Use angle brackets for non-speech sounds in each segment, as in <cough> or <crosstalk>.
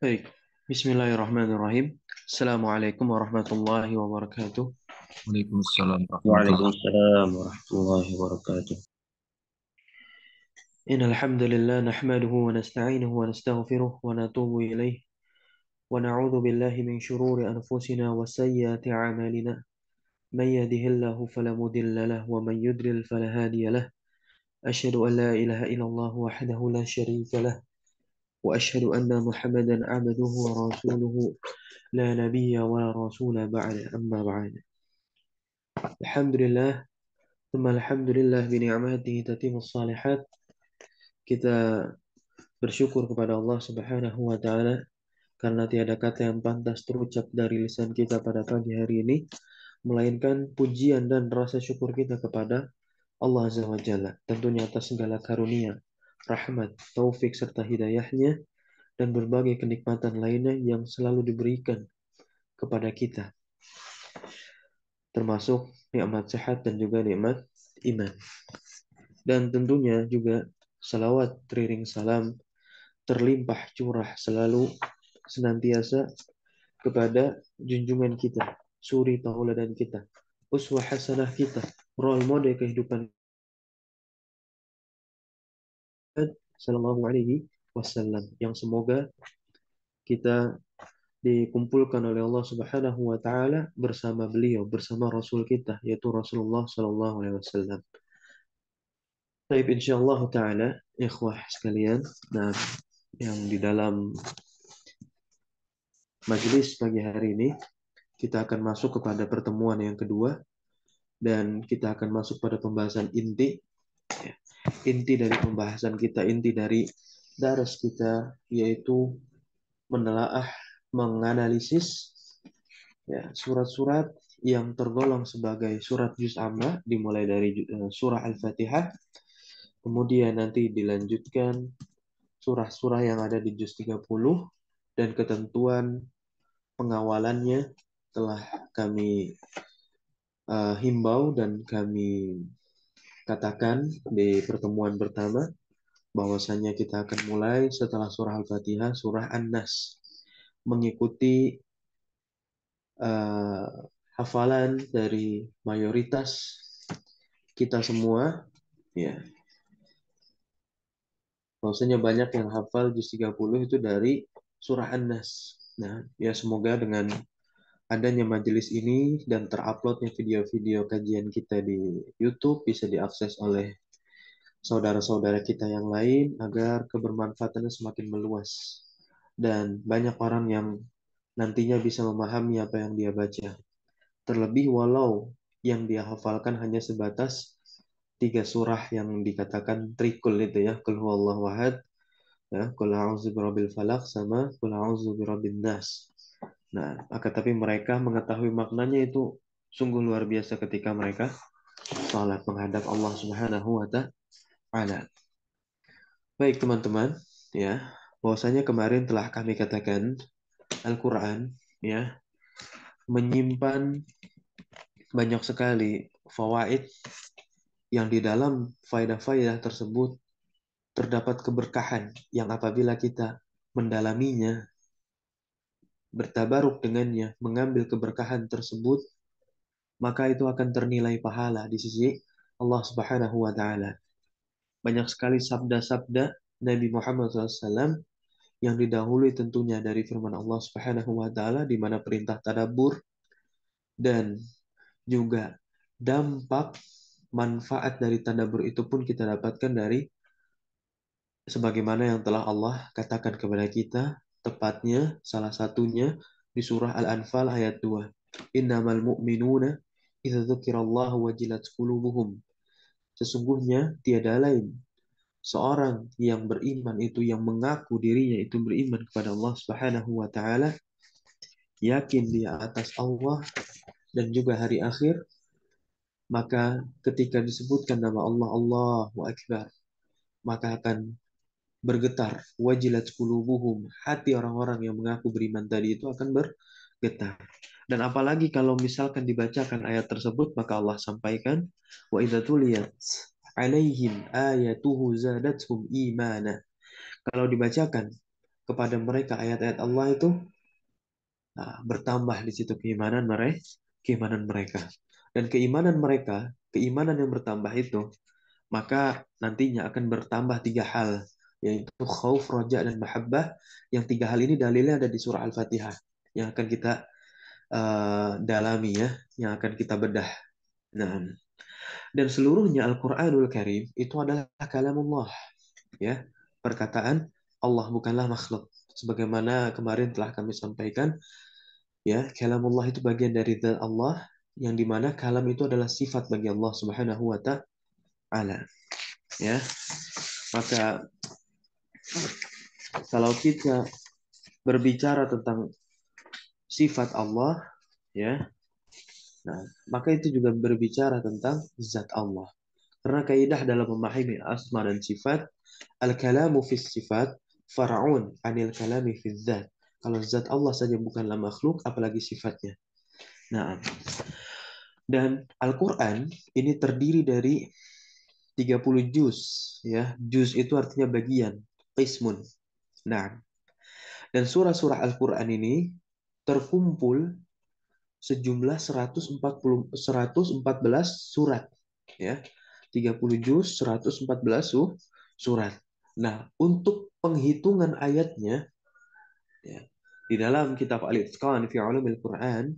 Baik, bismillahirrahmanirrahim. Assalamualaikum warahmatullahi wabarakatuh. Waalaikumsalam Waalaikumsalam warahmatullahi wabarakatuh. إن الحمد لله نحمده ونستعينه ونستغفره ونتوب إليه ونعوذ بالله من شرور أنفسنا وسيئات أعمالنا من يهده الله فلا مضل له ومن يضلل فلا هادي له أشهد أن لا إله إلا الله وحده لا شريك له وأشهد أن محمدا عبده ورسوله لا نبي ولا رسول بعد أما بعد الحمد لله ثم الحمد لله بنعمته تتم الصالحات kita bersyukur kepada Allah Subhanahu wa taala karena tiada kata yang pantas terucap dari lisan kita pada pagi hari ini melainkan pujian dan rasa syukur kita kepada Allah Azza wa Jalla, tentunya atas segala karunia, rahmat, taufik, serta hidayahnya, dan berbagai kenikmatan lainnya yang selalu diberikan kepada kita. Termasuk nikmat sehat dan juga nikmat iman. Dan tentunya juga salawat teriring salam terlimpah curah selalu senantiasa kepada junjungan kita, suri tauladan kita, uswah hasanah kita, role model kehidupan Sallallahu Alaihi Wasallam yang semoga kita dikumpulkan oleh Allah Subhanahu wa taala bersama beliau, bersama rasul kita yaitu Rasulullah Shallallahu alaihi wasallam. Baik insyaallah taala ikhwah sekalian, nah yang di dalam majelis pagi hari ini kita akan masuk kepada pertemuan yang kedua dan kita akan masuk pada pembahasan inti ya. inti dari pembahasan kita inti dari daras kita yaitu menelaah menganalisis ya surat-surat yang tergolong sebagai surat juz amma dimulai dari eh, surah al-fatihah kemudian nanti dilanjutkan surah-surah yang ada di juz 30 dan ketentuan pengawalannya telah kami uh, himbau dan kami katakan di pertemuan pertama bahwasanya kita akan mulai setelah surah Al-Fatihah surah An-Nas mengikuti uh, hafalan dari mayoritas kita semua ya bahwasanya banyak yang hafal juz 30 itu dari surah An-Nas. Nah, ya semoga dengan adanya majelis ini dan teruploadnya video-video kajian kita di YouTube bisa diakses oleh saudara-saudara kita yang lain agar kebermanfaatannya semakin meluas dan banyak orang yang nantinya bisa memahami apa yang dia baca. Terlebih walau yang dia hafalkan hanya sebatas tiga surah yang dikatakan trikul itu ya, kul huwallahu ahad, ya, kul a'udzu birabbil falaq sama kul a'udzu birabbin nas Nah, akan tapi mereka mengetahui maknanya itu sungguh luar biasa ketika mereka salat menghadap Allah Subhanahu wa taala. Baik teman-teman, ya. Bahwasanya kemarin telah kami katakan Al-Qur'an ya menyimpan banyak sekali fawaid yang di dalam faidah faidah tersebut terdapat keberkahan yang apabila kita mendalaminya bertabaruk dengannya, mengambil keberkahan tersebut, maka itu akan ternilai pahala di sisi Allah Subhanahu wa taala. Banyak sekali sabda-sabda Nabi Muhammad SAW yang didahului tentunya dari firman Allah Subhanahu wa taala di mana perintah tadabur dan juga dampak manfaat dari tadabur itu pun kita dapatkan dari sebagaimana yang telah Allah katakan kepada kita Tepatnya salah satunya di surah Al-Anfal ayat 2. Innamal mu'minuna idza dzukirallahu wajilat qulubuhum. Sesungguhnya tiada lain seorang yang beriman itu yang mengaku dirinya itu beriman kepada Allah Subhanahu wa taala yakin dia atas Allah dan juga hari akhir maka ketika disebutkan nama Allah Allahu akbar maka akan bergetar. Wajilat kulubuhum. Hati orang-orang yang mengaku beriman tadi itu akan bergetar. Dan apalagi kalau misalkan dibacakan ayat tersebut, maka Allah sampaikan, wa idza tuliyat alaihim ayatuhu zadathum imana. Kalau dibacakan kepada mereka ayat-ayat Allah itu nah, bertambah di situ keimanan mereka, keimanan mereka. Dan keimanan mereka, keimanan yang bertambah itu, maka nantinya akan bertambah tiga hal yaitu khauf, roja, dan mahabbah. Yang tiga hal ini dalilnya ada di surah Al-Fatihah yang akan kita uh, dalami ya, yang akan kita bedah. Nah, dan seluruhnya Al-Qur'anul Karim itu adalah kalamullah. Ya, perkataan Allah bukanlah makhluk. Sebagaimana kemarin telah kami sampaikan, ya, kalamullah itu bagian dari zat Allah yang dimana kalam itu adalah sifat bagi Allah Subhanahu wa taala. Ya. Maka kalau kita berbicara tentang sifat Allah, ya, nah, maka itu juga berbicara tentang zat Allah. Karena kaidah dalam memahami asma dan sifat, al-kalamu fi sifat faraun anil kalami fi zat. Kalau zat Allah saja bukanlah makhluk, apalagi sifatnya. Nah, dan Al-Quran ini terdiri dari 30 juz. ya Juz itu artinya bagian qismun. Nah, dan surah-surah Al-Quran ini terkumpul sejumlah 140 114 surat ya 30 juz 114 su, surat. Nah, untuk penghitungan ayatnya ya, di dalam kitab Al-Itqan fi Ulumil Quran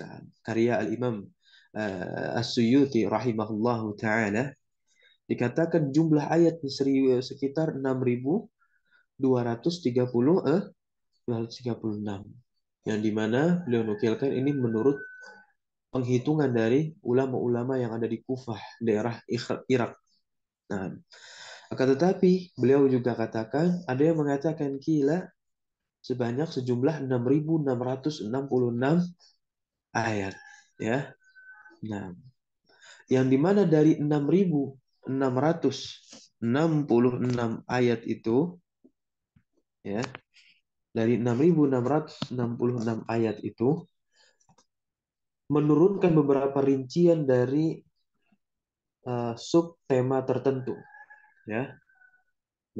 nah, karya Al-Imam uh, As-Suyuti rahimahullahu taala Dikatakan jumlah ayat eh, sekitar 6.230 eh, 236 yang dimana beliau nukilkan ini menurut penghitungan dari ulama-ulama yang ada di Kufah, daerah Irak. Nah, akan tetapi beliau juga katakan ada yang mengatakan kila sebanyak sejumlah 6.666 ayat ya. Nah, yang dimana dari 6.000 666 ayat itu ya dari 6666 ayat itu menurunkan beberapa rincian dari uh, subtema tertentu ya.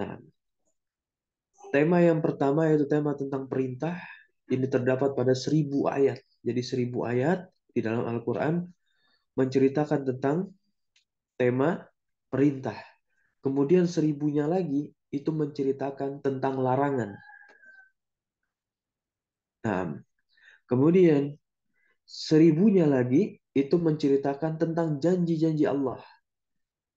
Nah, tema yang pertama yaitu tema tentang perintah ini terdapat pada seribu ayat. Jadi seribu ayat di dalam Al-Qur'an menceritakan tentang tema perintah. Kemudian seribunya lagi itu menceritakan tentang larangan. Nah, kemudian seribunya lagi itu menceritakan tentang janji-janji Allah.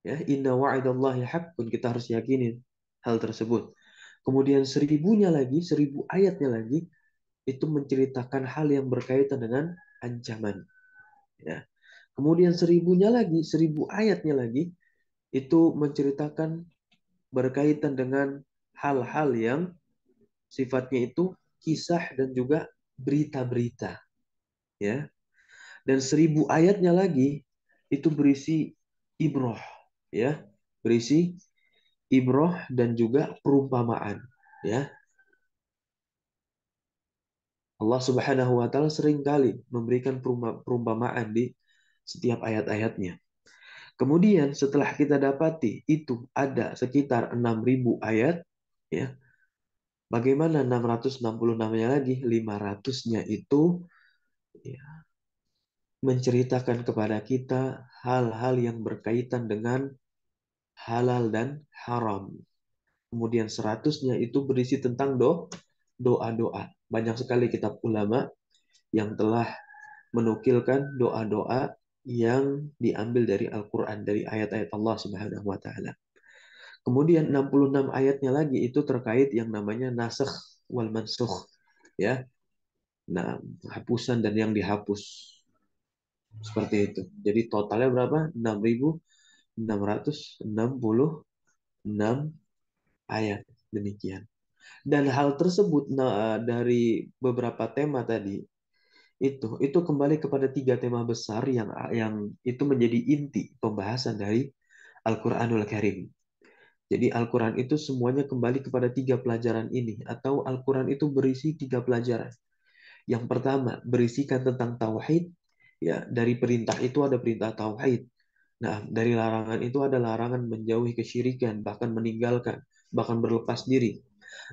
Ya, inna wa'idallahi haqqun, kita harus yakinin hal tersebut. Kemudian seribunya lagi, seribu ayatnya lagi, itu menceritakan hal yang berkaitan dengan ancaman. Ya. Kemudian seribunya lagi, seribu ayatnya lagi, itu menceritakan berkaitan dengan hal-hal yang sifatnya itu kisah dan juga berita-berita. Ya. Dan seribu ayatnya lagi itu berisi ibroh, ya, berisi ibroh dan juga perumpamaan, ya. Allah Subhanahu wa taala seringkali memberikan perumpamaan di setiap ayat-ayatnya. Kemudian setelah kita dapati itu ada sekitar 6.000 ayat, ya, bagaimana 666-nya lagi? 500-nya itu ya, menceritakan kepada kita hal-hal yang berkaitan dengan halal dan haram. Kemudian 100-nya itu berisi tentang doa-doa. Banyak sekali kitab ulama yang telah menukilkan doa-doa yang diambil dari Al-Quran, dari ayat-ayat Allah Subhanahu wa Ta'ala. Kemudian 66 ayatnya lagi itu terkait yang namanya nasakh wal mansukh ya. Nah, hapusan dan yang dihapus. Seperti itu. Jadi totalnya berapa? 6666 ayat. Demikian. Dan hal tersebut nah, dari beberapa tema tadi itu itu kembali kepada tiga tema besar yang yang itu menjadi inti pembahasan dari Al-Qur'anul Karim. Jadi Al-Qur'an itu semuanya kembali kepada tiga pelajaran ini atau Al-Qur'an itu berisi tiga pelajaran. Yang pertama, berisikan tentang tauhid. Ya, dari perintah itu ada perintah tauhid. Nah, dari larangan itu ada larangan menjauhi kesyirikan, bahkan meninggalkan, bahkan berlepas diri.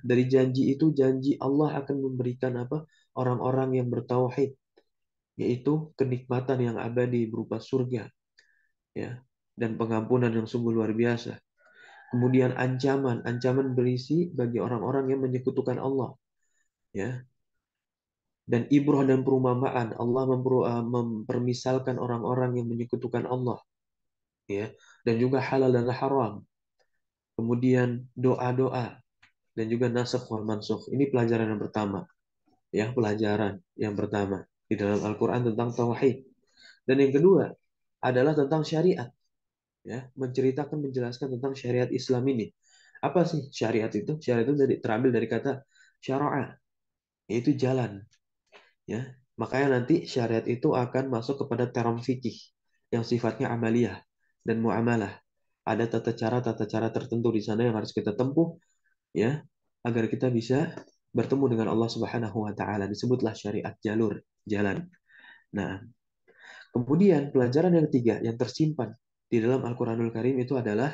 Dari janji itu janji Allah akan memberikan apa? orang-orang yang bertauhid yaitu kenikmatan yang abadi berupa surga ya dan pengampunan yang sungguh luar biasa. Kemudian ancaman, ancaman berisi bagi orang-orang yang menyekutukan Allah. Ya. Dan ibrah dan perumamaan Allah eh, mempermisalkan orang-orang yang menyekutukan Allah. Ya, dan juga halal dan haram. Kemudian doa-doa dan juga nasab wal mansukh. Ini pelajaran yang pertama ya pelajaran yang pertama di dalam Al-Qur'an tentang tauhid. Dan yang kedua adalah tentang syariat. Ya, menceritakan menjelaskan tentang syariat Islam ini. Apa sih syariat itu? Syariat itu dari terambil dari kata syara'a, yaitu jalan. Ya, makanya nanti syariat itu akan masuk kepada term fikih yang sifatnya amaliyah dan muamalah. Ada tata cara tata cara tertentu di sana yang harus kita tempuh ya agar kita bisa bertemu dengan Allah Subhanahu wa taala disebutlah syariat jalur jalan. Nah, kemudian pelajaran yang ketiga yang tersimpan di dalam Al-Qur'anul Karim itu adalah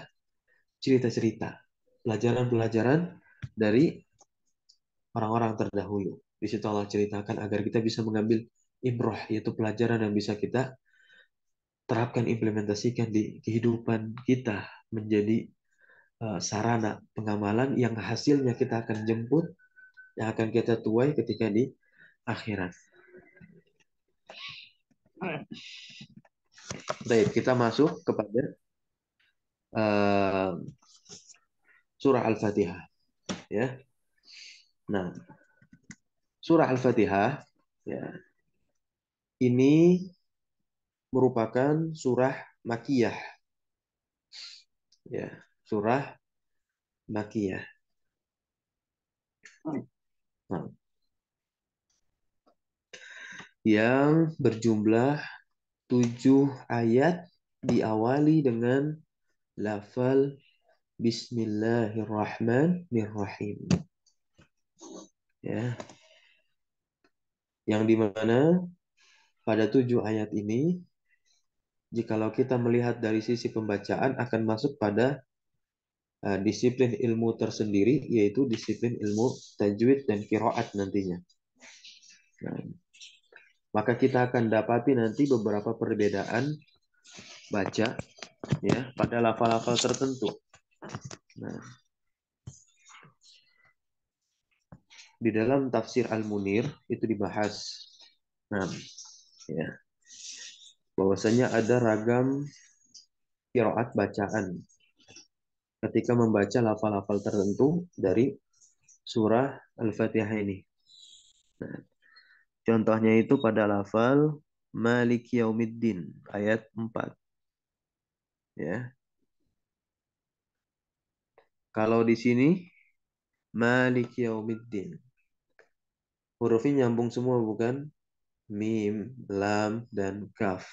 cerita-cerita, pelajaran-pelajaran dari orang-orang terdahulu. Di situ Allah ceritakan agar kita bisa mengambil imroh yaitu pelajaran yang bisa kita terapkan implementasikan di kehidupan kita menjadi eh, sarana pengamalan yang hasilnya kita akan jemput yang akan kita tuai ketika di akhirat. Baik, kita masuk kepada uh, surah Al-Fatihah. Ya. Nah, surah Al-Fatihah ya, ini merupakan surah makiyah. Ya, surah makiyah yang berjumlah tujuh ayat diawali dengan lafal Bismillahirrahmanirrahim. Ya. Yang dimana pada tujuh ayat ini, jikalau kita melihat dari sisi pembacaan akan masuk pada Eh, disiplin ilmu tersendiri yaitu disiplin ilmu tajwid dan kiroat nantinya. Nah, maka kita akan dapati nanti beberapa perbedaan baca ya pada lafal-lafal tertentu. Nah, di dalam tafsir Al-Munir itu dibahas. Nah, ya. Bahwasanya ada ragam kiroat bacaan ketika membaca lafal-lafal tertentu dari surah Al-Fatihah ini. Nah, contohnya itu pada lafal Malik Yaumiddin ayat 4. Ya. Kalau di sini Malik Yaumiddin. Hurufnya nyambung semua bukan? Mim, lam, dan kaf.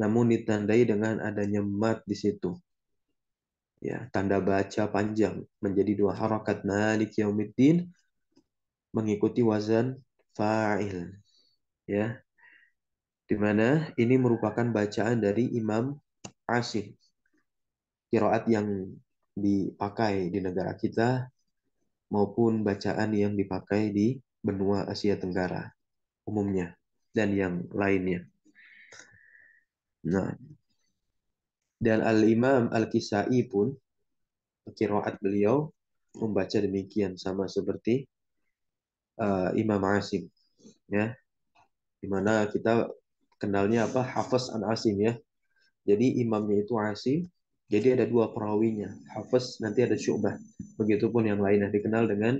Namun ditandai dengan adanya mat di situ ya tanda baca panjang menjadi dua harokat malik yaumiddin mengikuti wazan fa'il ya dimana ini merupakan bacaan dari Imam Asim kiroat yang dipakai di negara kita maupun bacaan yang dipakai di benua Asia Tenggara umumnya dan yang lainnya. Nah, dan Al-Imam Al-Kisai pun kiraat beliau membaca demikian sama seperti uh, Imam Asim ya. Dimana kita kenalnya apa? Hafiz an Asim ya. Jadi imamnya itu Asim, jadi ada dua perawinya, Hafiz nanti ada Syu'bah. Begitupun yang lainnya dikenal dengan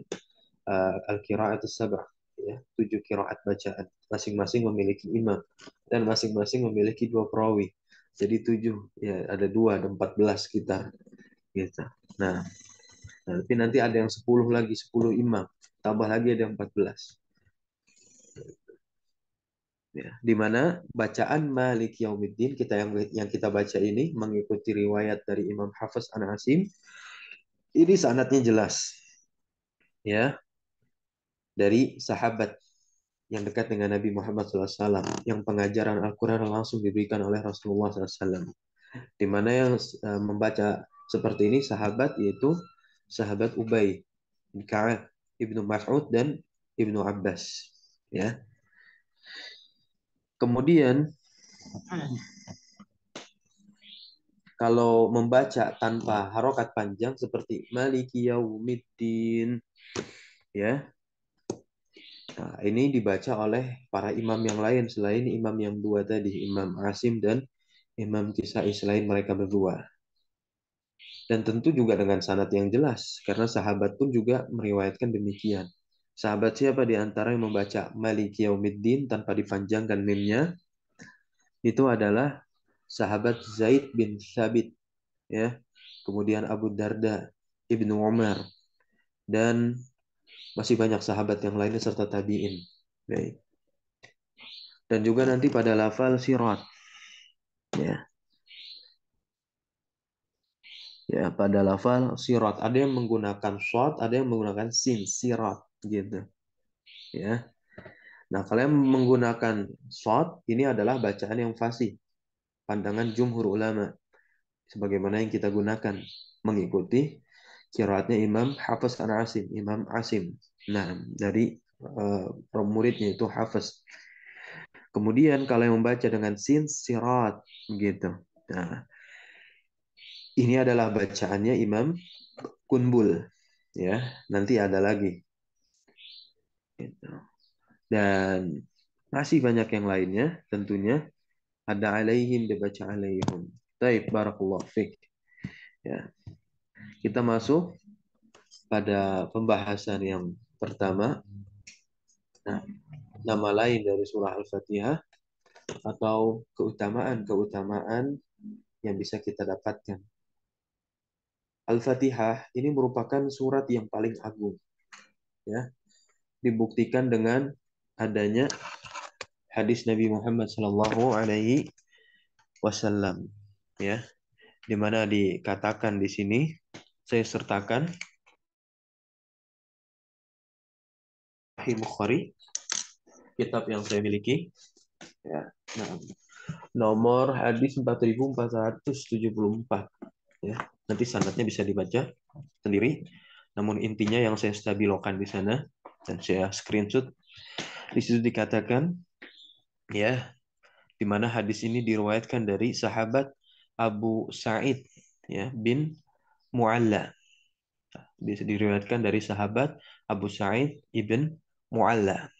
uh, eh, al kiraat sabah ya, tujuh kiraat bacaan. Masing-masing memiliki imam dan masing-masing memiliki dua perawi jadi tujuh ya ada dua ada empat belas kita gitu nah, nah tapi nanti ada yang sepuluh lagi sepuluh imam tambah lagi ada empat belas ya di mana bacaan Malik Yaumiddin kita yang yang kita baca ini mengikuti riwayat dari Imam Hafiz An Asim ini sanatnya jelas ya dari sahabat yang dekat dengan Nabi Muhammad SAW, yang pengajaran Al-Quran langsung diberikan oleh Rasulullah SAW. Di mana yang e, membaca seperti ini sahabat yaitu sahabat Ubay, Ka'ab, Ibnu Mas'ud dan Ibnu Abbas. Ya. Kemudian kalau membaca tanpa harokat panjang seperti Maliki Yaumiddin, ya Nah, ini dibaca oleh para imam yang lain selain imam yang dua tadi, Imam Asim dan Imam Kisai selain mereka berdua. Dan tentu juga dengan sanat yang jelas, karena sahabat pun juga meriwayatkan demikian. Sahabat siapa di antara yang membaca Maliki Yaumiddin tanpa dipanjangkan mimnya? Itu adalah sahabat Zaid bin Sabit, ya. Kemudian Abu Darda, Ibnu Umar, dan masih banyak sahabat yang lainnya serta tabi'in. Baik. Dan juga nanti pada lafal sirat. Ya. Ya, pada lafal sirat. Ada yang menggunakan shot, ada yang menggunakan sin, sirat. Gitu. Ya. Nah, kalian menggunakan shot, ini adalah bacaan yang fasih. Pandangan jumhur ulama. Sebagaimana yang kita gunakan. Mengikuti kiraatnya Imam Hafiz An Asim, Imam Asim. Nah, dari uh, eh, muridnya itu hafiz. Kemudian kalau yang membaca dengan sin sirat gitu. Nah, ini adalah bacaannya Imam Kunbul ya. Nanti ada lagi. Gitu. Dan masih banyak yang lainnya tentunya. Ada alaihim dibaca alaihim. Taib barakallahu Ya. Kita masuk pada pembahasan yang pertama. Nah, nama lain dari surah Al-Fatihah atau keutamaan-keutamaan yang bisa kita dapatkan. Al-Fatihah ini merupakan surat yang paling agung. Ya. Dibuktikan dengan adanya hadis Nabi Muhammad Shallallahu alaihi wasallam ya. Di dikatakan di sini saya sertakan Sahih Bukhari, kitab yang saya miliki. Ya, nah, nomor hadis 4474. Ya, nanti sanadnya bisa dibaca sendiri. Namun intinya yang saya stabilokan di sana dan saya screenshot di situ dikatakan ya di mana hadis ini diriwayatkan dari sahabat Abu Sa'id ya bin Mu'alla. Bisa nah, diriwayatkan dari sahabat Abu Sa'id ibn Mu'alla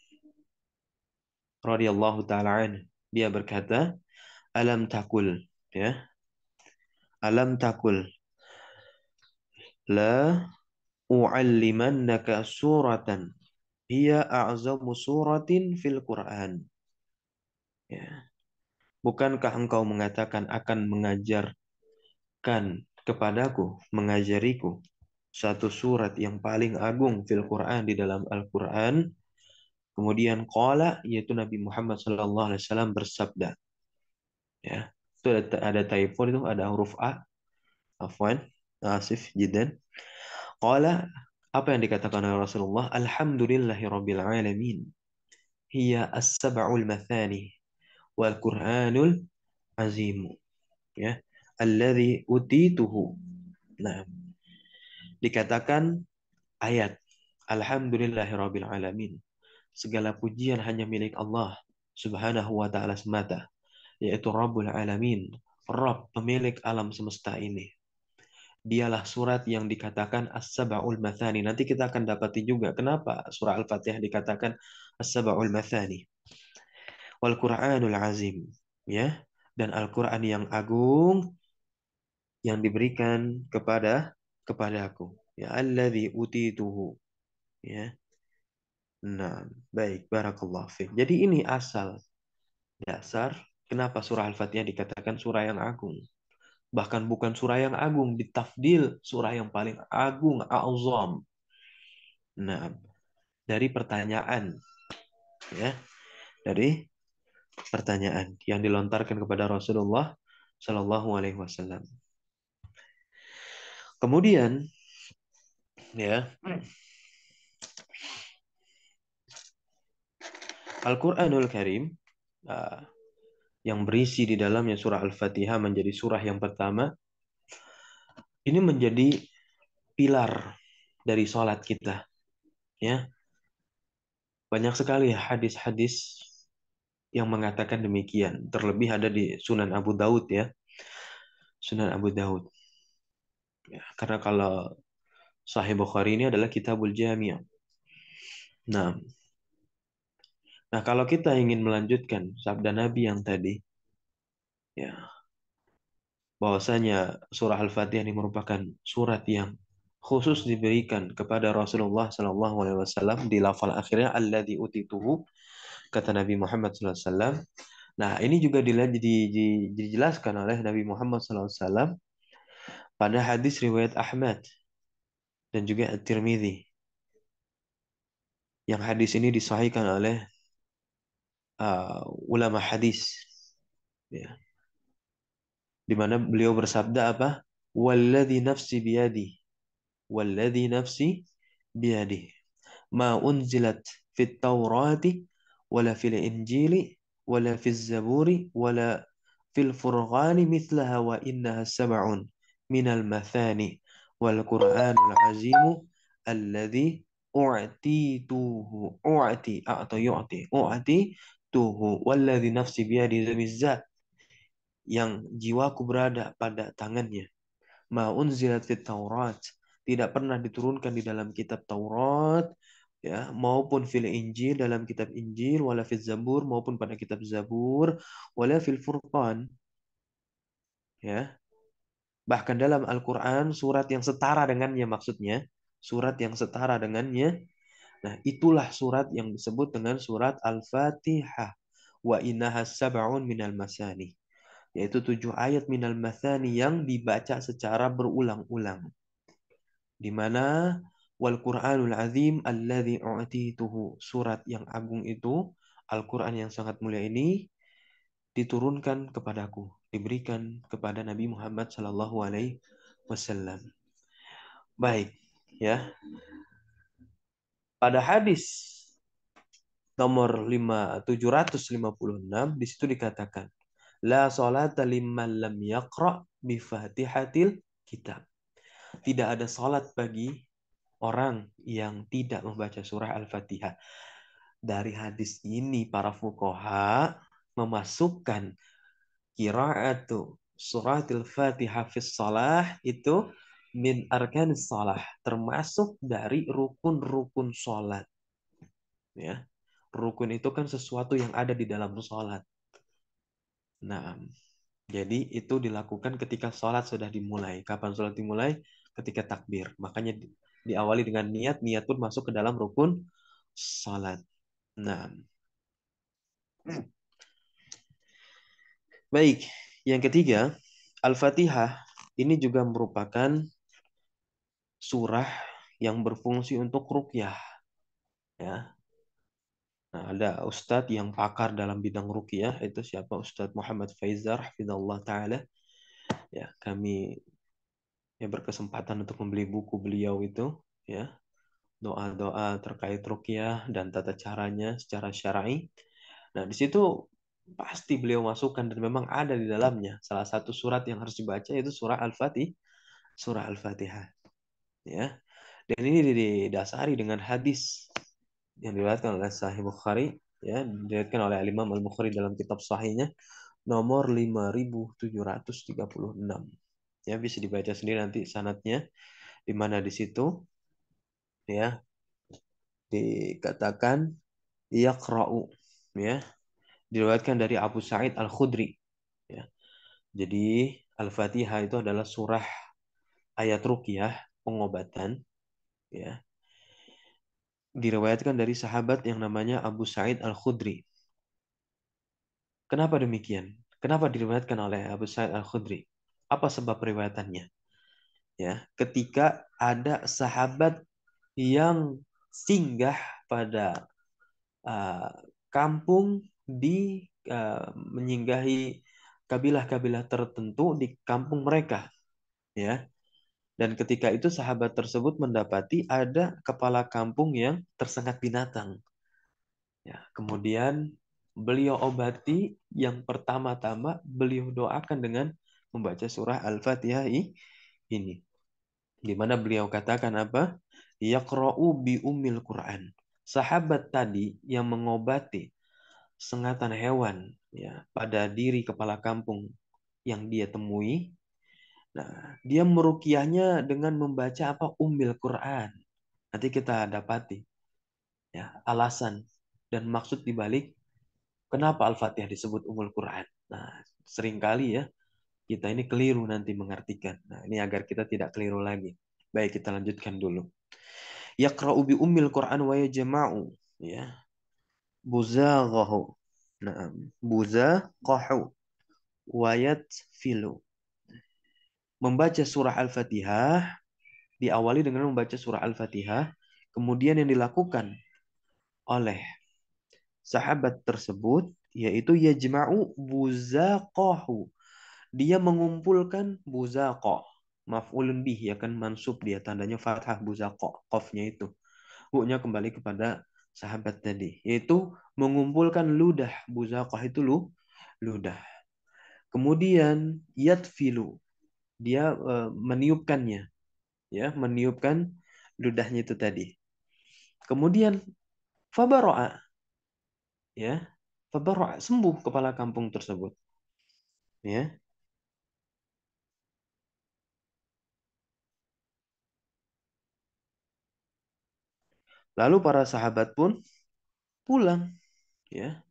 radhiyallahu taala dia berkata alam takul ya alam takul la u'allimannaka suratan hiya a'zamu suratin fil Qur'an ya bukankah engkau mengatakan akan mengajarkan kepadaku, mengajariku satu surat yang paling agung fil Quran di dalam Al-Quran. Kemudian qala yaitu Nabi Muhammad sallallahu alaihi wasallam bersabda. Ya, itu ada, ada typo itu ada huruf a. Afwan, asif jidan. Qala apa yang dikatakan oleh Rasulullah? rabbil alamin. Hiya as-sab'ul mathani wal Qur'anul azimu Ya, alladzi utituhu. Nah, dikatakan ayat Alhamdulillahirabbil alamin. Segala pujian hanya milik Allah Subhanahu wa taala semata, yaitu Rabbul alamin, Rabb pemilik alam semesta ini. Dialah surat yang dikatakan As-Sab'ul Mathani. Nanti kita akan dapati juga kenapa surah Al-Fatihah dikatakan As-Sab'ul Mathani. Wal Qur'anul Azim, ya. Dan Al-Qur'an yang agung yang diberikan kepada kepadaku. Ya alladzi utituhu. Ya. Nah, baik, barakallahu fiik. Jadi ini asal dasar kenapa surah Al-Fatihah dikatakan surah yang agung. Bahkan bukan surah yang agung, ditafdil surah yang paling agung, a'zam. Nah, dari pertanyaan ya. Dari pertanyaan yang dilontarkan kepada Rasulullah Shallallahu alaihi wasallam. Kemudian ya Al-Qur'anul Karim ah, yang berisi di dalamnya surah Al-Fatihah menjadi surah yang pertama ini menjadi pilar dari sholat kita ya banyak sekali hadis-hadis yang mengatakan demikian terlebih ada di Sunan Abu Daud ya Sunan Abu Daud Ya, karena kalau Sahih Bukhari ini adalah Kitabul Jamia. Nah, nah kalau kita ingin melanjutkan sabda Nabi yang tadi, ya bahwasanya surah Al-Fatihah ini merupakan surat yang khusus diberikan kepada Rasulullah Shallallahu Alaihi Wasallam di lafal akhirnya alladhi utituhu kata Nabi Muhammad SAW. Nah ini juga dijelaskan oleh Nabi Muhammad SAW pada hadis riwayat Ahmad dan juga At-Tirmidzi. Yang hadis ini disahihkan oleh uh, ulama hadis. Ya. Di mana beliau bersabda apa? Walladhi nafsi biyadi. Walladhi nafsi biyadi. Ma unzilat fit Taurati wala fil Injili wala fil Zaburi wala fil Furqani mithlaha wa innaha sab'un. من mathani wal العظيم الذي أعطيته أعطي أعطي atau أعطيته والذي tuhu walladhi nafsi biyadi zat yang jiwaku berada pada tangannya ma unzilat fit Taurat tidak pernah diturunkan di dalam kitab Taurat ya maupun fil Injil dalam kitab Injil wala fil Zabur maupun pada kitab Zabur wala fil Furqan ya Bahkan dalam Al-Quran, surat yang setara dengannya maksudnya, surat yang setara dengannya, nah itulah surat yang disebut dengan surat Al-Fatihah. Wa innaha sab'un minal masani. Yaitu tujuh ayat minal masani yang dibaca secara berulang-ulang. Di mana wal Qur'anul Azim alladhi u'tituhu. Surat yang agung itu, Al-Qur'an yang sangat mulia ini diturunkan kepadaku, diberikan kepada Nabi Muhammad Shallallahu Alaihi Wasallam. Baik, ya. Pada hadis nomor 5 756 di situ dikatakan la salata liman lam yaqra bi fatihatil kitab. Tidak ada salat bagi orang yang tidak membaca surah Al-Fatihah. Dari hadis ini para fukoha memasukkan kiraatu suratil fatihah fi salah itu min arkan salah termasuk dari rukun-rukun salat ya rukun itu kan sesuatu yang ada di dalam salat nah jadi itu dilakukan ketika salat sudah dimulai. Kapan salat dimulai? Ketika takbir. Makanya diawali dengan niat. Niat pun masuk ke dalam rukun salat Nah. Baik, yang ketiga, Al-Fatihah ini juga merupakan surah yang berfungsi untuk rukyah. Ya. Nah, ada ustadz yang pakar dalam bidang rukyah itu siapa Ustadz Muhammad Faizar Allah taala. Ya, kami ya berkesempatan untuk membeli buku beliau itu ya. Doa-doa terkait rukyah dan tata caranya secara syar'i. Nah, di situ pasti beliau masukkan dan memang ada di dalamnya salah satu surat yang harus dibaca yaitu surah Al-Fatih surah Al-Fatihah ya dan ini didasari dengan hadis yang diriwayatkan oleh Sahih Bukhari ya diriwayatkan oleh Imam Al-Bukhari dalam kitab sahihnya nomor 5736 ya bisa dibaca sendiri nanti sanatnya di mana di situ ya dikatakan yaqra'u ya diriwayatkan dari Abu Sa'id Al-Khudri. Ya. Jadi Al-Fatihah itu adalah surah ayat ruqyah, pengobatan. Ya. Diriwayatkan dari sahabat yang namanya Abu Sa'id Al-Khudri. Kenapa demikian? Kenapa diriwayatkan oleh Abu Sa'id Al-Khudri? Apa sebab riwayatannya? Ya, ketika ada sahabat yang singgah pada uh, kampung di uh, menyinggahi kabilah-kabilah tertentu di kampung mereka ya dan ketika itu sahabat tersebut mendapati ada kepala kampung yang tersengat binatang ya kemudian beliau obati yang pertama-tama beliau doakan dengan membaca surah al-fatihah ini di mana beliau katakan apa yaqra'u bi umil quran sahabat tadi yang mengobati sengatan hewan ya pada diri kepala kampung yang dia temui. Nah, dia merukiahnya dengan membaca apa umil Quran. Nanti kita dapati ya alasan dan maksud dibalik kenapa Al-Fatihah disebut umul Quran. Nah, seringkali ya kita ini keliru nanti mengartikan. Nah, ini agar kita tidak keliru lagi. Baik, kita lanjutkan dulu. Yaqra'u bi ummil Qur'an wa yajma'u ya buzaghahu. Nah, buzaghahu wayat filu. Membaca surah Al-Fatihah diawali dengan membaca surah Al-Fatihah, kemudian yang dilakukan oleh sahabat tersebut yaitu yajma'u buzaqahu. Dia mengumpulkan buzaqah. Maf'ulun bih ya kan mansub dia tandanya fathah buzaqah, qafnya itu. Huknya kembali kepada sahabat tadi, yaitu mengumpulkan ludah. Buzaqah itu lu, ludah. Kemudian yatfilu, dia e, meniupkannya. Ya, meniupkan ludahnya itu tadi. Kemudian fabaroa, ya, fabaroa sembuh kepala kampung tersebut. Ya, Lalu para sahabat pun pulang ya.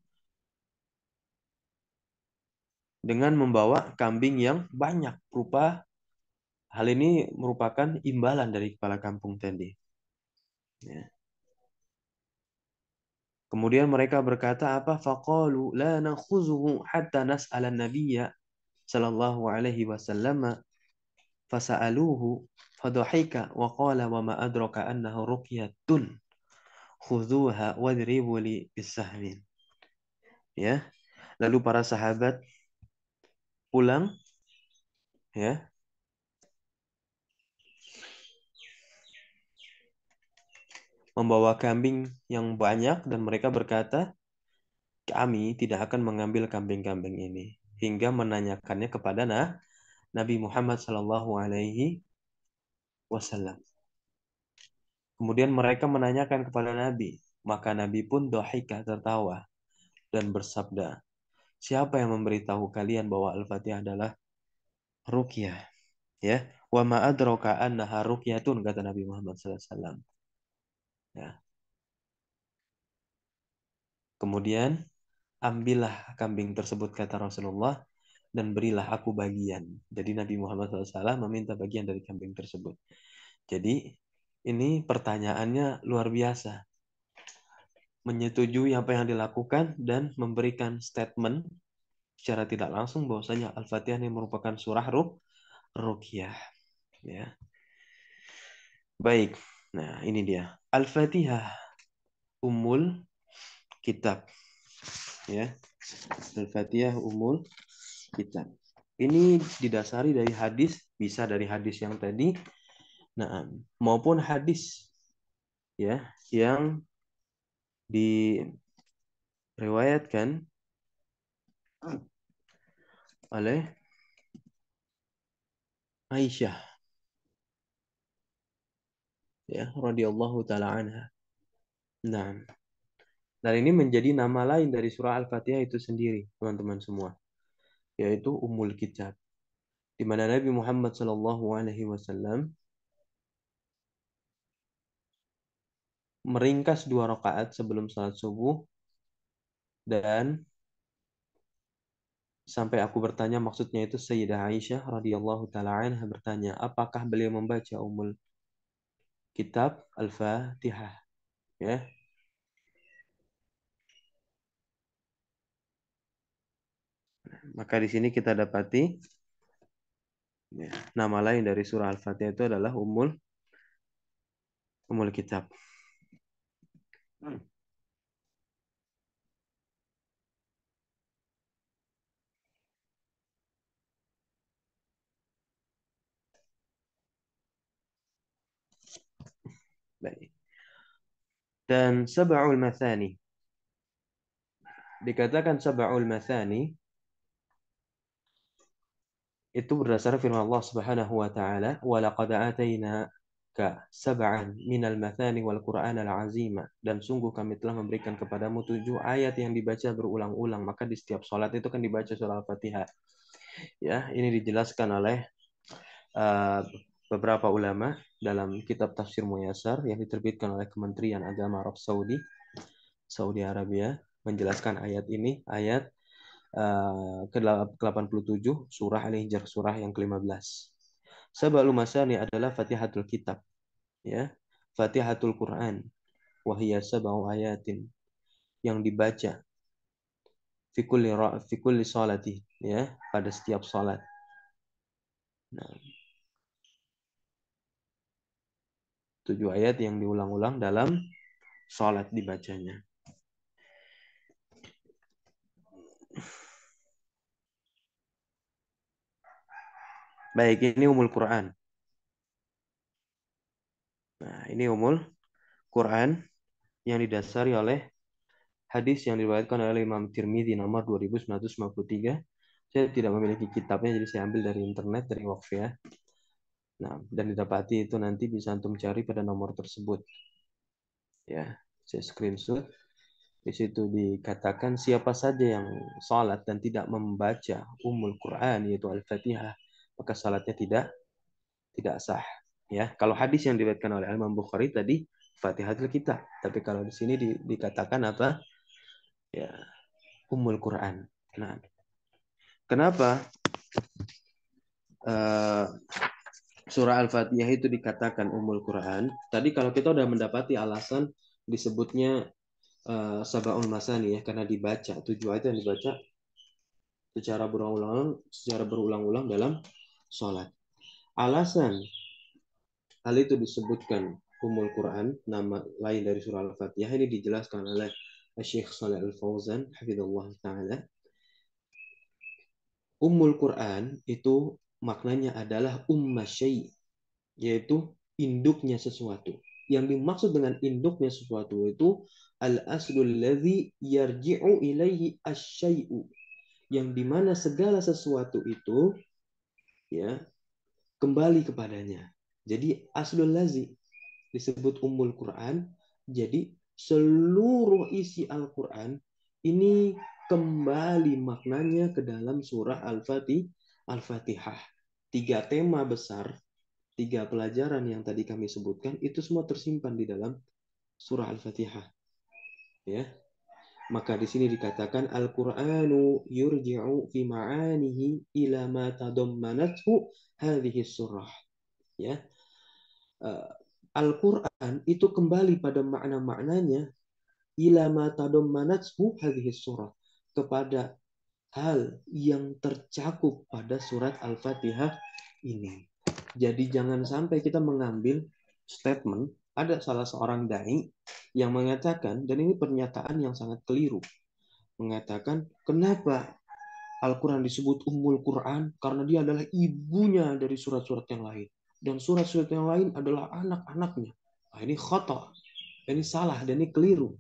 Dengan membawa kambing yang banyak rupa hal ini merupakan imbalan dari kepala kampung Tendi. Ya. Kemudian mereka berkata apa? Faqalu la nakhuzuhu hatta nas'ala nabiyya sallallahu alaihi wasallam fasa'aluhu fadhahika wa qala wa ma adraka annahu ruqyatun khuduha wadribu bisahmin. Ya. Lalu para sahabat pulang ya. Membawa kambing yang banyak dan mereka berkata, kami tidak akan mengambil kambing-kambing ini hingga menanyakannya kepada Nabi Muhammad Shallallahu alaihi wasallam. Kemudian mereka menanyakan kepada Nabi, maka Nabi pun dohikah tertawa dan bersabda, siapa yang memberitahu kalian bahwa Al-Fatihah adalah rukyah? Ya, wa ma adraka annaha rukyatun kata Nabi Muhammad SAW. Ya. Kemudian ambillah kambing tersebut kata Rasulullah dan berilah aku bagian. Jadi Nabi Muhammad SAW meminta bagian dari kambing tersebut. Jadi ini pertanyaannya luar biasa. Menyetujui apa yang dilakukan dan memberikan statement secara tidak langsung bahwasanya Al-Fatihah ini merupakan surah ruh ruqyah. Ya. Baik. Nah, ini dia. Al-Fatihah umul kitab. Ya. Al-Fatihah umul kitab. Ini didasari dari hadis, bisa dari hadis yang tadi nah, maupun hadis ya yang diriwayatkan oleh Aisyah ya radhiyallahu taala anha. Nah. Dan ini menjadi nama lain dari surah Al-Fatihah itu sendiri, teman-teman semua. Yaitu Ummul Kitab. Di mana Nabi Muhammad sallallahu alaihi wasallam meringkas dua rakaat sebelum salat subuh dan sampai aku bertanya maksudnya itu Sayyidah Aisyah radhiyallahu taala anha bertanya apakah beliau membaca umul kitab Al-Fatihah ya maka di sini kita dapati ya, nama lain dari surah Al-Fatihah itu adalah umul umul kitab Dan sab'ul mathani. Dikatakan sab'ul mathani itu berdasarkan firman Allah Subhanahu wa taala, "Wa laqad ataina ka sab'an minal mathani wal Qur'an al azima dan sungguh kami telah memberikan kepadamu tujuh ayat yang dibaca berulang-ulang maka di setiap salat itu kan dibaca surah Al-Fatihah. Ya, ini dijelaskan oleh uh, beberapa ulama dalam kitab tafsir Muyasar yang diterbitkan oleh Kementerian Agama Arab Saudi Saudi Arabia menjelaskan ayat ini ayat uh, eh, ke-87 surah Al-Hijr surah yang ke-15. Sabalu masani adalah Fatihatul Kitab. Ya. Fatihatul Quran. Wahia sabau ayatin yang dibaca Fikulli, ra, fikulli salati ya pada setiap salat. Nah. Tujuh ayat yang diulang-ulang dalam salat dibacanya. Baik, ini umul Quran. Nah, ini umul Quran yang didasari oleh hadis yang diriwayatkan oleh Imam Tirmidzi nomor 2953. Saya tidak memiliki kitabnya, jadi saya ambil dari internet, dari ya. Nah, dan didapati itu nanti bisa antum cari pada nomor tersebut. Ya, saya screenshot. Di situ dikatakan siapa saja yang sholat dan tidak membaca umul Quran, yaitu Al-Fatihah, maka salatnya tidak tidak sah. Ya, kalau hadis yang diriwayatkan oleh Imam Bukhari tadi Fatihatul kita tapi kalau di sini di, dikatakan apa? Ya, umul Quran. Nah, kenapa uh, surah Al-Fatihah itu dikatakan umul Quran? Tadi kalau kita sudah mendapati alasan disebutnya uh, eh, Sabaul Masani ya karena dibaca tujuh ayat yang dibaca secara berulang-ulang secara berulang-ulang dalam sholat. Alasan hal itu disebutkan Umul Quran, nama lain dari surah Al-Fatihah ini dijelaskan oleh Syekh Saleh Al-Fauzan, hafizallahu taala. Umul Quran itu maknanya adalah umma syai, yaitu induknya sesuatu. Yang dimaksud dengan induknya sesuatu itu al-aslul ladzi yarji'u ilaihi asy yang dimana segala sesuatu itu ya kembali kepadanya. Jadi aslul lazi disebut umul Quran. Jadi seluruh isi Al-Quran ini kembali maknanya ke dalam surah Al-Fatih, Al-Fatihah. Tiga tema besar, tiga pelajaran yang tadi kami sebutkan itu semua tersimpan di dalam surah Al-Fatihah. Ya, maka di sini dikatakan Al-Qur'anu yurji'u fi ma'anihi ila ma tadammanathu hadhihi surah. Ya. Eh, Al-Qur'an itu kembali pada makna-maknanya ila ma tadammanathu hadhihi surah kepada hal yang tercakup pada surat Al-Fatihah ini. Jadi jangan sampai kita mengambil statement ada salah seorang dai yang mengatakan dan ini pernyataan yang sangat keliru mengatakan kenapa Al-Quran disebut Ummul Quran karena dia adalah ibunya dari surat-surat yang lain. Dan surat-surat yang lain adalah anak-anaknya. Nah, ini khotoh. Ini salah dan ini keliru.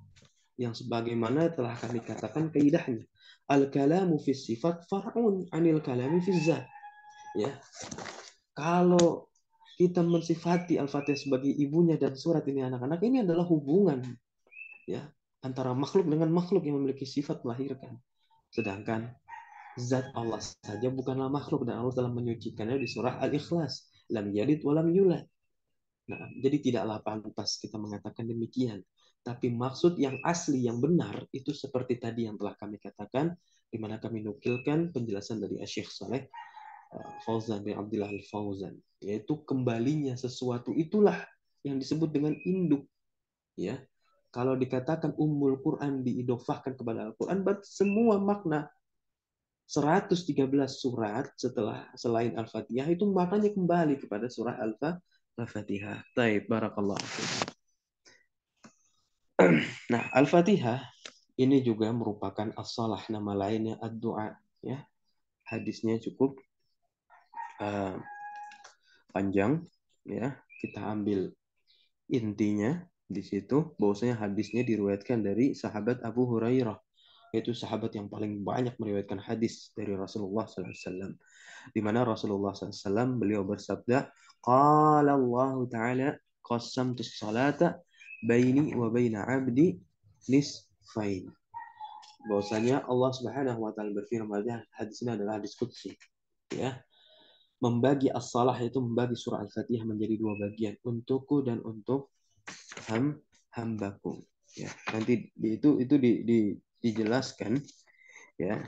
Yang sebagaimana telah kami katakan kaidahnya Al-kalamu fi sifat far'un anil kalami fi zat. Ya. Kalau kita mensifati Al-Fatihah sebagai ibunya dan surat ini anak-anak ini adalah hubungan ya antara makhluk dengan makhluk yang memiliki sifat melahirkan. Sedangkan zat Allah saja bukanlah makhluk dan Allah telah menyucikannya di surah Al-Ikhlas, lam yalid wa lam yulad. Nah, jadi tidaklah pantas kita mengatakan demikian. Tapi maksud yang asli, yang benar, itu seperti tadi yang telah kami katakan, di mana kami nukilkan penjelasan dari Syekh Saleh Fauzan bin Abdullah Al-Fauzan yaitu kembalinya sesuatu itulah yang disebut dengan induk ya kalau dikatakan umul Quran diidofahkan kepada Al-Quran berarti semua makna 113 surat setelah selain Al-Fatihah itu maknanya kembali kepada surah Al-Fatihah. Taib, barakallah. <clears throat> Nah, Al-Fatihah ini juga merupakan asalah nama lainnya ad-du'a ya. Hadisnya cukup Eh, panjang ya kita ambil intinya di situ bahwasanya hadisnya diriwayatkan dari sahabat Abu Hurairah yaitu sahabat yang paling banyak meriwayatkan hadis dari Rasulullah SAW di mana Rasulullah SAW beliau bersabda qala Allah taala qasamtu salata baini wa baina abdi nisfain bahwasanya Allah Subhanahu wa taala berfirman hadis ini adalah hadis qudsi ya membagi as-salah itu membagi surah Al-Fatihah menjadi dua bagian, untukku dan untuk ham hambaku. Ya, nanti itu itu di, di, dijelaskan ya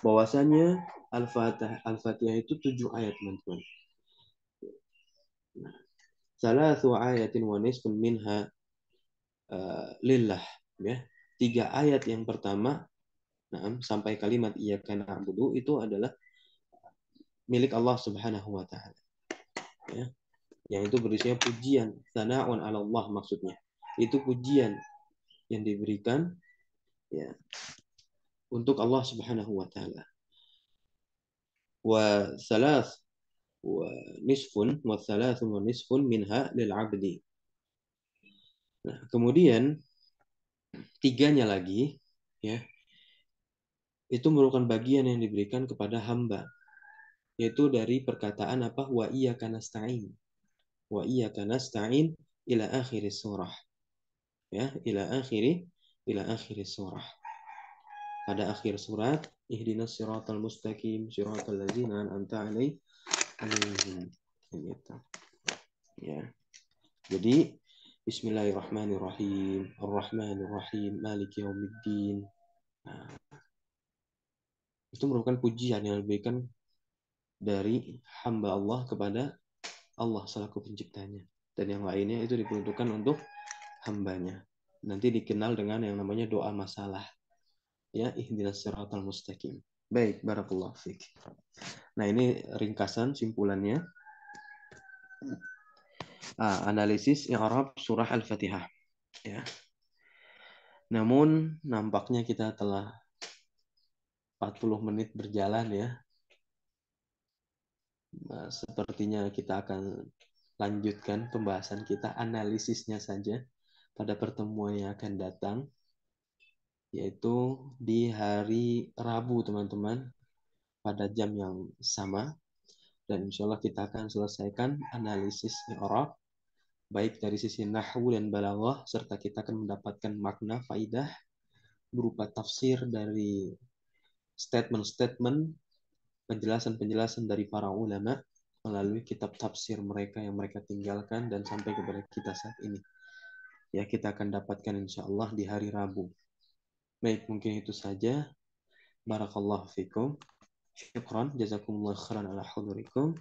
bahwasanya Al-Fatihah Al-Fatihah itu tujuh ayat, teman-teman. Nah, satu ayatin wa nisfun minha uh, lillah ya. Tiga ayat yang pertama nah, sampai kalimat iya karena itu adalah milik Allah Subhanahu wa taala. Ya. Yang itu berisinya pujian, sana'un 'ala Allah maksudnya. Itu pujian yang diberikan ya untuk Allah Subhanahu wa taala. Wa salas wa nisfun wa wa nisfun minha lil 'abdi. Nah, kemudian tiganya lagi ya itu merupakan bagian yang diberikan kepada hamba yaitu dari perkataan apa wa iya kanastain Wa iya kanastain ila akhir surah. Ya, ila akhir ila akhir surah. Pada akhir surat ihdinas siratal mustaqim siratal ladzina an'amta alaih, alaihim. Gitu. Ya. Jadi Bismillahirrahmanirrahim. Ar-Rahmanirrahim. Maliki yaumiddin. Nah, itu merupakan pujian yang diberikan dari hamba Allah kepada Allah selaku penciptanya. Dan yang lainnya itu diperuntukkan untuk hambanya. Nanti dikenal dengan yang namanya doa masalah. Ya, ihdinas siratal mustaqim. Baik, barakallahu fiqh. Nah, ini ringkasan simpulannya. Ah, analisis Arab surah Al-Fatihah. Ya. Namun nampaknya kita telah 40 menit berjalan ya. Nah, sepertinya kita akan lanjutkan pembahasan kita analisisnya saja pada pertemuan yang akan datang yaitu di hari Rabu teman-teman pada jam yang sama dan insya Allah kita akan selesaikan analisis Arab baik dari sisi nahwu dan balaghah serta kita akan mendapatkan makna faidah berupa tafsir dari statement-statement penjelasan-penjelasan dari para ulama melalui kitab tafsir mereka yang mereka tinggalkan dan sampai kepada kita saat ini. Ya, kita akan dapatkan insya Allah di hari Rabu. Baik, mungkin itu saja. Barakallahu fikum. Syukran. Jazakumullah khairan ala hudurikum.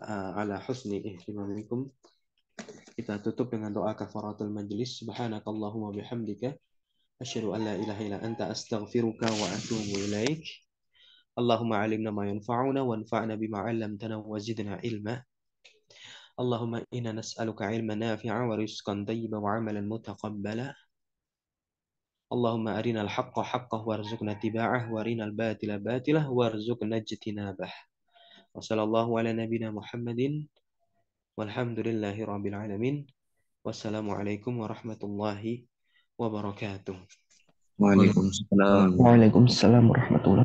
Ah, ala husni ihtimamikum. Kita tutup dengan doa kafaratul majlis. Subhanakallahumma bihamdika. Asyiru an la ilaha ila anta astaghfiruka wa atubu ilaik. اللهم علمنا ما ينفعنا وانفعنا بما علمتنا وزدنا علما اللهم إنا نسألك علما نافعا ورزقا طيبا وعملا متقبلا اللهم أرنا الحق حقه وارزقنا اتباعه وأرنا الباطل باطله وارزقنا اجتنابه وصلى الله على نبينا محمد والحمد لله رب العالمين والسلام عليكم ورحمة الله وبركاته وعليكم السلام وعليكم السلام ورحمة الله